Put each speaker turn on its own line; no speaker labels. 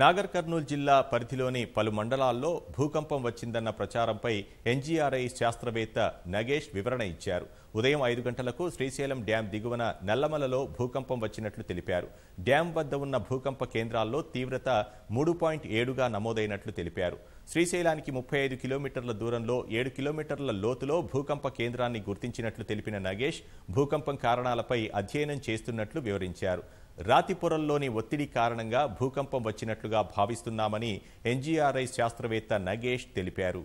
నాగర్ కర్నూలు జిల్లా పరిధిలోని పలు మండలాల్లో భూకంపం వచ్చిందన్న ప్రచారంపై ఎన్జీఆర్ఐ శాస్త్రవేత్త నగేష్ వివరణ ఇచ్చారు ఉదయం ఐదు గంటలకు శ్రీశైలం డ్యాం దిగువన నల్లమలలో భూకంపం వచ్చినట్లు తెలిపారు డ్యాం వద్ద ఉన్న భూకంప కేంద్రాల్లో తీవ్రత మూడు పాయింట్ ఏడుగా నమోదైనట్లు తెలిపారు శ్రీశైలానికి ముప్పై ఐదు కిలోమీటర్ల దూరంలో ఏడు కిలోమీటర్ల లోతులో భూకంప కేంద్రాన్ని గుర్తించినట్లు తెలిపిన నగేష్ భూకంపం కారణాలపై అధ్యయనం చేస్తున్నట్లు వివరించారు రాతిపురంలోని ఒత్తిడి కారణంగా భూకంపం వచ్చినట్లు చేసినట్లుగా భావిస్తున్నామని ఎన్జీఆర్ఐ శాస్త్రవేత్త నగేష్ తెలిపారు